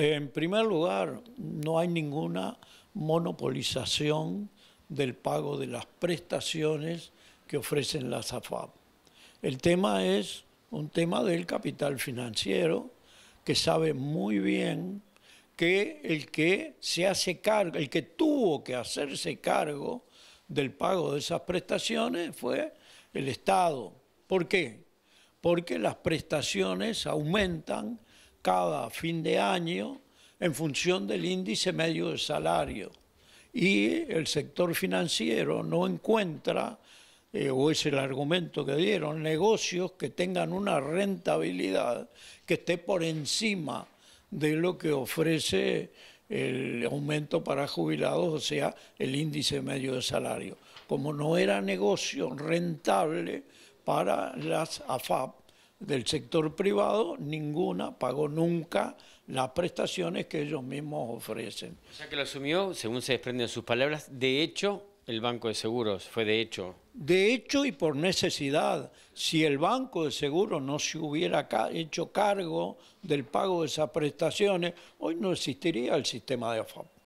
En primer lugar, no hay ninguna monopolización del pago de las prestaciones que ofrecen las AFAP. El tema es un tema del capital financiero que sabe muy bien que el que se hace cargo, el que tuvo que hacerse cargo del pago de esas prestaciones fue el Estado. ¿Por qué? Porque las prestaciones aumentan cada fin de año en función del índice medio de salario. Y el sector financiero no encuentra, eh, o es el argumento que dieron, negocios que tengan una rentabilidad que esté por encima de lo que ofrece el aumento para jubilados, o sea, el índice medio de salario. Como no era negocio rentable para las AFAP, del sector privado, ninguna pagó nunca las prestaciones que ellos mismos ofrecen. O sea que lo asumió, según se desprenden de sus palabras, de hecho el Banco de Seguros, fue de hecho. De hecho y por necesidad. Si el Banco de Seguros no se hubiera hecho cargo del pago de esas prestaciones, hoy no existiría el sistema de AFAP.